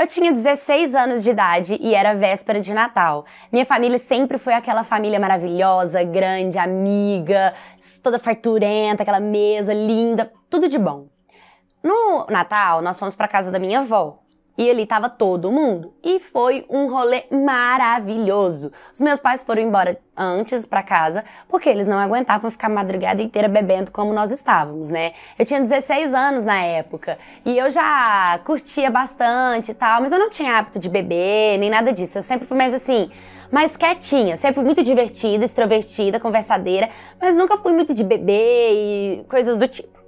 Eu tinha 16 anos de idade e era véspera de Natal. Minha família sempre foi aquela família maravilhosa, grande, amiga, toda farturenta, aquela mesa linda, tudo de bom. No Natal, nós fomos para casa da minha avó e ali tava todo mundo. E foi um rolê maravilhoso. Os meus pais foram embora antes para casa, porque eles não aguentavam ficar a madrugada inteira bebendo como nós estávamos, né? Eu tinha 16 anos na época e eu já curtia bastante e tal, mas eu não tinha hábito de beber nem nada disso. Eu sempre fui mais assim, mais quietinha, sempre muito divertida, extrovertida, conversadeira, mas nunca fui muito de beber e coisas do tipo.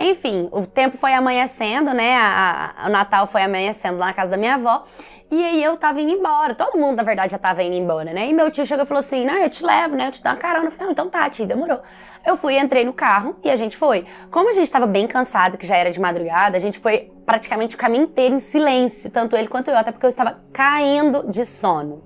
Enfim, o tempo foi amanhecendo, né? A, a, o Natal foi amanhecendo lá na casa da minha avó. E aí eu tava indo embora. Todo mundo, na verdade, já tava indo embora, né? E meu tio chegou e falou assim: não, eu te levo, né? Eu te dou uma carona. Eu falei, não, então tá, tio, demorou. Eu fui, entrei no carro e a gente foi. Como a gente tava bem cansado, que já era de madrugada, a gente foi praticamente o caminho inteiro em silêncio, tanto ele quanto eu, até porque eu estava caindo de sono.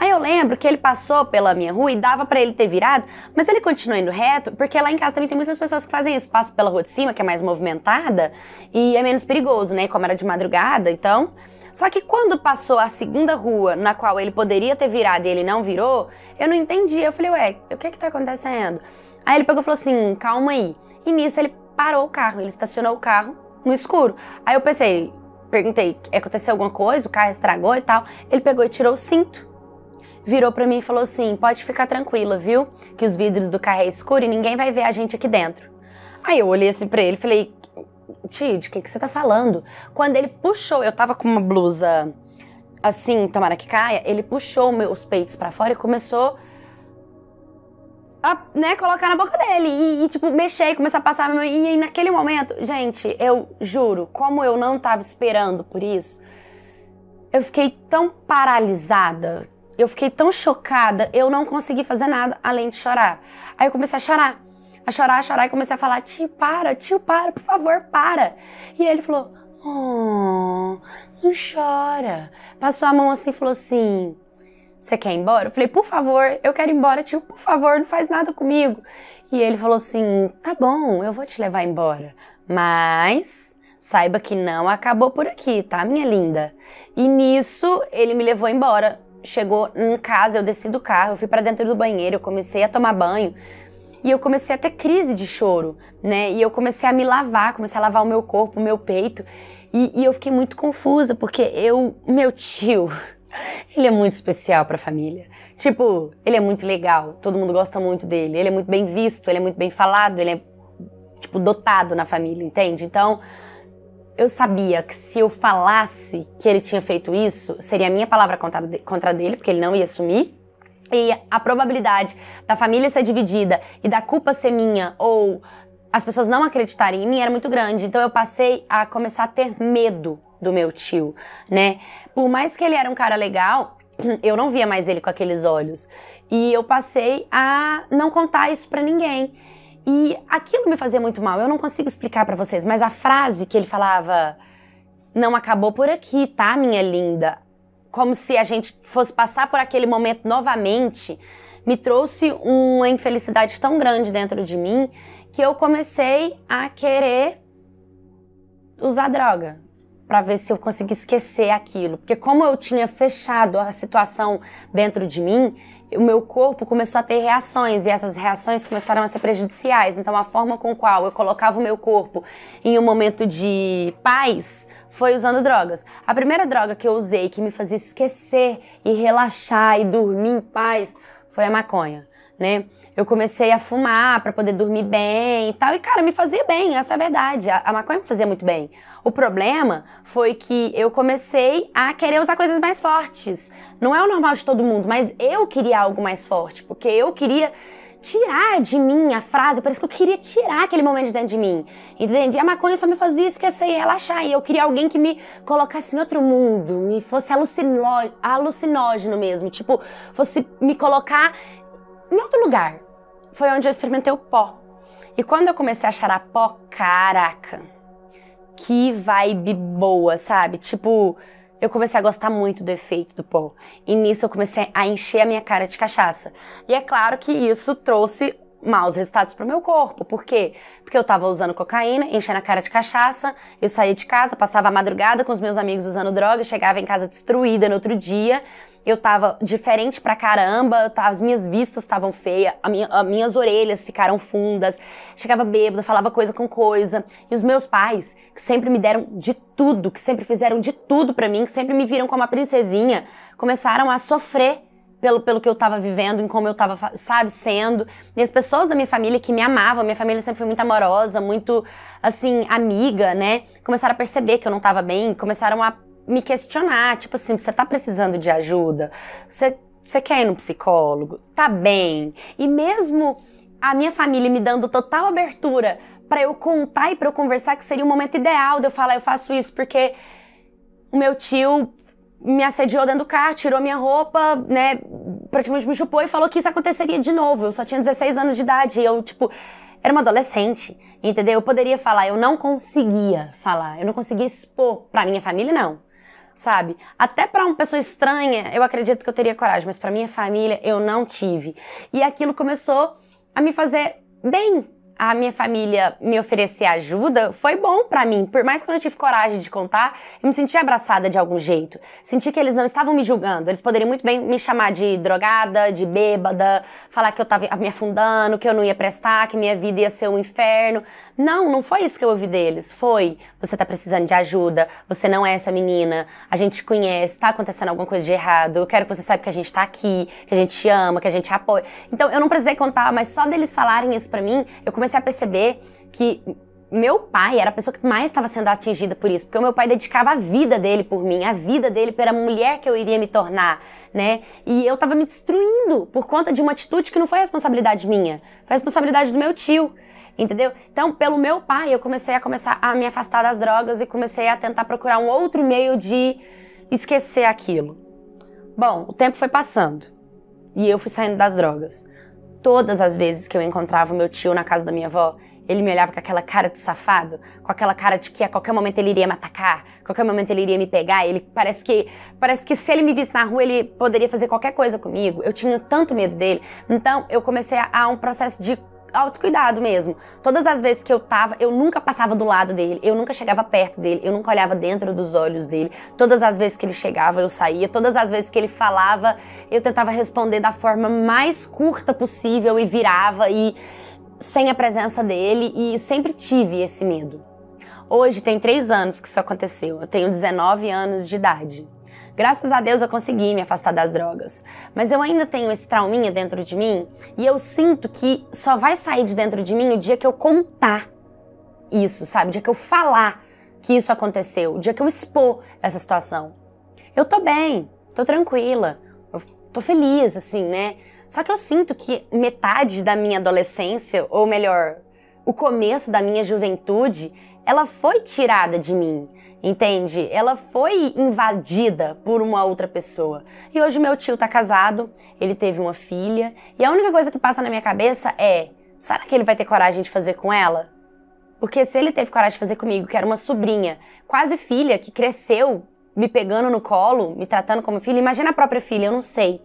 Aí eu lembro que ele passou pela minha rua e dava para ele ter virado, mas ele continua indo reto, porque lá em casa também tem muitas pessoas que fazem isso, passa pela rua de cima, que é mais movimentada e é menos perigoso, né? Como era de madrugada, então só que quando passou a segunda rua na qual ele poderia ter virado e ele não virou, eu não entendi. Eu falei, ué, o que é que tá acontecendo? Aí ele pegou e falou assim: calma aí. E nisso ele parou o carro, ele estacionou o carro no escuro. Aí eu pensei, perguntei, aconteceu alguma coisa? O carro estragou e tal. Ele pegou e tirou o cinto. Virou para mim e falou assim: pode ficar tranquila, viu? Que os vidros do carro é escuro e ninguém vai ver a gente aqui dentro. Aí eu olhei assim pra ele e falei: Ti, de que, que você tá falando? Quando ele puxou, eu tava com uma blusa assim, caia, ele puxou meus peitos para fora e começou a, né, colocar na boca dele. E, e tipo, mexer e começar a passar. E naquele momento, gente, eu juro, como eu não tava esperando por isso, eu fiquei tão paralisada, eu fiquei tão chocada, eu não consegui fazer nada além de chorar. Aí eu comecei a chorar a chorar, a chorar e comecei a falar: tio, para, tio, para, por favor, para. E ele falou: oh, não chora. Passou a mão assim e falou assim: você quer ir embora? Eu falei: por favor, eu quero ir embora, tio, por favor, não faz nada comigo. E ele falou assim: tá bom, eu vou te levar embora, mas. Saiba que não acabou por aqui, tá, minha linda? E nisso ele me levou embora. Chegou em casa, eu desci do carro, eu fui para dentro do banheiro, eu comecei a tomar banho. E eu comecei a ter crise de choro, né? E eu comecei a me lavar, comecei a lavar o meu corpo, o meu peito. E, e eu fiquei muito confusa, porque eu, meu tio, ele é muito especial para a família. Tipo, ele é muito legal, todo mundo gosta muito dele, ele é muito bem visto, ele é muito bem falado, ele é tipo dotado na família, entende? Então, eu sabia que se eu falasse que ele tinha feito isso, seria a minha palavra contra, contra dele, porque ele não ia assumir e a probabilidade da família ser dividida e da culpa ser minha ou as pessoas não acreditarem em mim era muito grande. Então eu passei a começar a ter medo do meu tio, né? Por mais que ele era um cara legal, eu não via mais ele com aqueles olhos. E eu passei a não contar isso para ninguém. E aquilo me fazia muito mal. Eu não consigo explicar para vocês, mas a frase que ele falava não acabou por aqui, tá, minha linda? como se a gente fosse passar por aquele momento novamente, me trouxe uma infelicidade tão grande dentro de mim que eu comecei a querer usar droga para ver se eu consegui esquecer aquilo. Porque como eu tinha fechado a situação dentro de mim, o meu corpo começou a ter reações e essas reações começaram a ser prejudiciais. Então a forma com qual eu colocava o meu corpo em um momento de paz foi usando drogas. A primeira droga que eu usei que me fazia esquecer e relaxar e dormir em paz foi a maconha né? Eu comecei a fumar para poder dormir bem e tal. E, cara, me fazia bem, essa é a verdade. A, a maconha me fazia muito bem. O problema foi que eu comecei a querer usar coisas mais fortes. Não é o normal de todo mundo, mas eu queria algo mais forte, porque eu queria tirar de mim a frase, por isso que eu queria tirar aquele momento de dentro de mim, entende? E a maconha só me fazia esquecer e relaxar, e eu queria alguém que me colocasse em outro mundo, me fosse alucinó alucinógeno mesmo, tipo, fosse me colocar em outro lugar. Foi onde eu experimentei o pó. E quando eu comecei a cheirar pó, caraca, que vibe boa, sabe? Tipo, eu comecei a gostar muito do efeito do pó. E nisso eu comecei a encher a minha cara de cachaça. E é claro que isso trouxe maus resultados para o meu corpo. Por quê? Porque eu estava usando cocaína, enchendo a cara de cachaça, eu saía de casa, passava a madrugada com os meus amigos usando droga, chegava em casa destruída no outro dia. Eu estava diferente pra caramba, tava, as minhas vistas estavam feias, minha, as minhas orelhas ficaram fundas, chegava bêbada, falava coisa com coisa. E os meus pais, que sempre me deram de tudo, que sempre fizeram de tudo para mim, que sempre me viram como uma princesinha, começaram a sofrer pelo, pelo que eu tava vivendo, em como eu tava, sabe, sendo. E as pessoas da minha família que me amavam, minha família sempre foi muito amorosa, muito, assim, amiga, né? Começaram a perceber que eu não tava bem, começaram a me questionar, tipo assim, você tá precisando de ajuda? Você, você quer ir no psicólogo? Tá bem. E mesmo a minha família me dando total abertura para eu contar e para eu conversar, que seria o momento ideal de eu falar, eu faço isso porque o meu tio me assediou dentro do carro, tirou minha roupa, né? Praticamente me chupou e falou que isso aconteceria de novo. Eu só tinha 16 anos de idade e eu, tipo, era uma adolescente, entendeu? Eu poderia falar, eu não conseguia falar, eu não conseguia expor pra minha família, não. Sabe? Até para uma pessoa estranha, eu acredito que eu teria coragem, mas para minha família eu não tive. E aquilo começou a me fazer bem, a minha família me oferecer ajuda foi bom para mim. Por mais que eu não tive coragem de contar, eu me senti abraçada de algum jeito. Senti que eles não estavam me julgando. Eles poderiam muito bem me chamar de drogada, de bêbada, falar que eu tava me afundando, que eu não ia prestar, que minha vida ia ser um inferno. Não, não foi isso que eu ouvi deles. Foi, você tá precisando de ajuda, você não é essa menina, a gente te conhece, tá acontecendo alguma coisa de errado, eu quero que você saiba que a gente tá aqui, que a gente te ama, que a gente apoia. Então, eu não precisei contar, mas só deles falarem isso pra mim, eu comecei comecei a perceber que meu pai era a pessoa que mais estava sendo atingida por isso, porque o meu pai dedicava a vida dele por mim, a vida dele pela mulher que eu iria me tornar, né? E eu estava me destruindo por conta de uma atitude que não foi responsabilidade minha, foi responsabilidade do meu tio, entendeu? Então, pelo meu pai, eu comecei a começar a me afastar das drogas e comecei a tentar procurar um outro meio de esquecer aquilo. Bom, o tempo foi passando e eu fui saindo das drogas. Todas as vezes que eu encontrava o meu tio na casa da minha avó, ele me olhava com aquela cara de safado, com aquela cara de que a qualquer momento ele iria me atacar, a qualquer momento ele iria me pegar. Ele parece que parece que se ele me visse na rua ele poderia fazer qualquer coisa comigo. Eu tinha tanto medo dele. Então eu comecei a, a um processo de autocuidado mesmo. Todas as vezes que eu tava, eu nunca passava do lado dele, eu nunca chegava perto dele, eu nunca olhava dentro dos olhos dele. Todas as vezes que ele chegava, eu saía. Todas as vezes que ele falava, eu tentava responder da forma mais curta possível e virava e sem a presença dele e sempre tive esse medo. Hoje tem três anos que isso aconteceu. Eu tenho 19 anos de idade. Graças a Deus eu consegui me afastar das drogas. Mas eu ainda tenho esse trauminha dentro de mim e eu sinto que só vai sair de dentro de mim o dia que eu contar isso, sabe? O dia que eu falar que isso aconteceu, o dia que eu expor essa situação. Eu tô bem, tô tranquila, eu tô feliz, assim, né? Só que eu sinto que metade da minha adolescência, ou melhor, o começo da minha juventude, ela foi tirada de mim, entende? Ela foi invadida por uma outra pessoa. E hoje meu tio tá casado, ele teve uma filha, e a única coisa que passa na minha cabeça é: será que ele vai ter coragem de fazer com ela? Porque se ele teve coragem de fazer comigo, que era uma sobrinha, quase filha, que cresceu me pegando no colo, me tratando como filha, imagina a própria filha, eu não sei.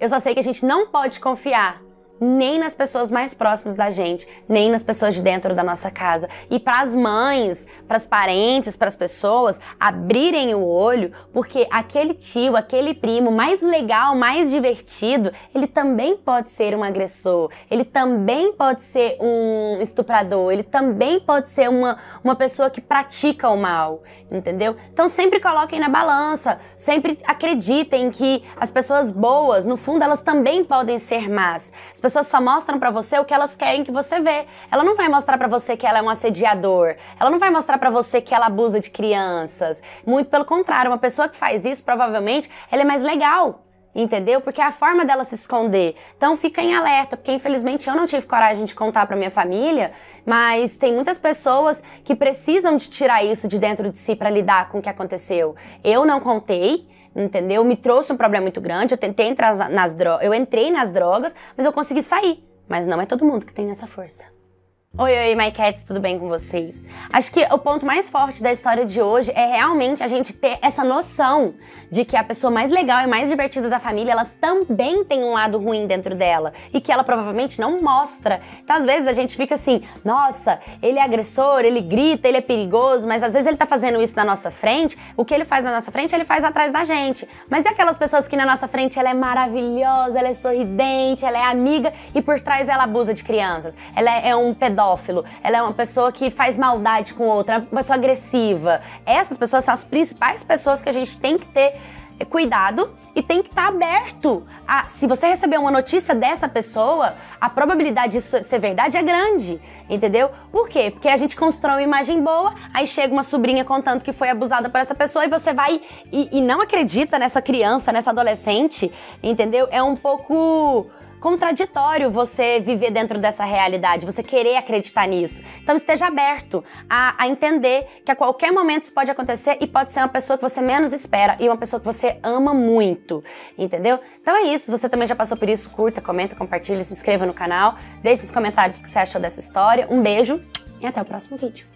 Eu só sei que a gente não pode confiar nem nas pessoas mais próximas da gente, nem nas pessoas de dentro da nossa casa. E para as mães, para os parentes, para as pessoas abrirem o olho, porque aquele tio, aquele primo mais legal, mais divertido, ele também pode ser um agressor, ele também pode ser um estuprador, ele também pode ser uma, uma pessoa que pratica o mal, entendeu? Então sempre coloquem na balança, sempre acreditem que as pessoas boas, no fundo, elas também podem ser más. As pessoas só mostram para você o que elas querem que você vê. Ela não vai mostrar para você que ela é um assediador. Ela não vai mostrar para você que ela abusa de crianças. Muito pelo contrário, uma pessoa que faz isso, provavelmente, ela é mais legal, entendeu? Porque é a forma dela se esconder. Então fica em alerta, porque infelizmente eu não tive coragem de contar para minha família, mas tem muitas pessoas que precisam de tirar isso de dentro de si para lidar com o que aconteceu. Eu não contei, entendeu? Me trouxe um problema muito grande. Eu tentei entrar nas drogas, eu entrei nas drogas, mas eu consegui sair. Mas não é todo mundo que tem essa força. Oi, oi, my cats, tudo bem com vocês? Acho que o ponto mais forte da história de hoje é realmente a gente ter essa noção de que a pessoa mais legal e mais divertida da família, ela também tem um lado ruim dentro dela e que ela provavelmente não mostra. Então, às vezes a gente fica assim: "Nossa, ele é agressor, ele grita, ele é perigoso", mas às vezes ele tá fazendo isso na nossa frente, o que ele faz na nossa frente, ele faz atrás da gente. Mas e aquelas pessoas que na nossa frente ela é maravilhosa, ela é sorridente, ela é amiga e por trás ela abusa de crianças. Ela é, é um pedófilo pedófilo, ela é uma pessoa que faz maldade com outra, é uma pessoa agressiva. Essas pessoas são as principais pessoas que a gente tem que ter eh, cuidado e tem que estar tá aberto. A, se você receber uma notícia dessa pessoa, a probabilidade de ser verdade é grande, entendeu? Por quê? Porque a gente constrói uma imagem boa, aí chega uma sobrinha contando que foi abusada por essa pessoa e você vai e, e não acredita nessa criança, nessa adolescente, entendeu? É um pouco contraditório você viver dentro dessa realidade, você querer acreditar nisso. Então esteja aberto a, a, entender que a qualquer momento isso pode acontecer e pode ser uma pessoa que você menos espera e uma pessoa que você ama muito, entendeu? Então é isso, se você também já passou por isso, curta, comenta, compartilha, se inscreva no canal, deixe os comentários o que você achou dessa história. Um beijo e até o próximo vídeo.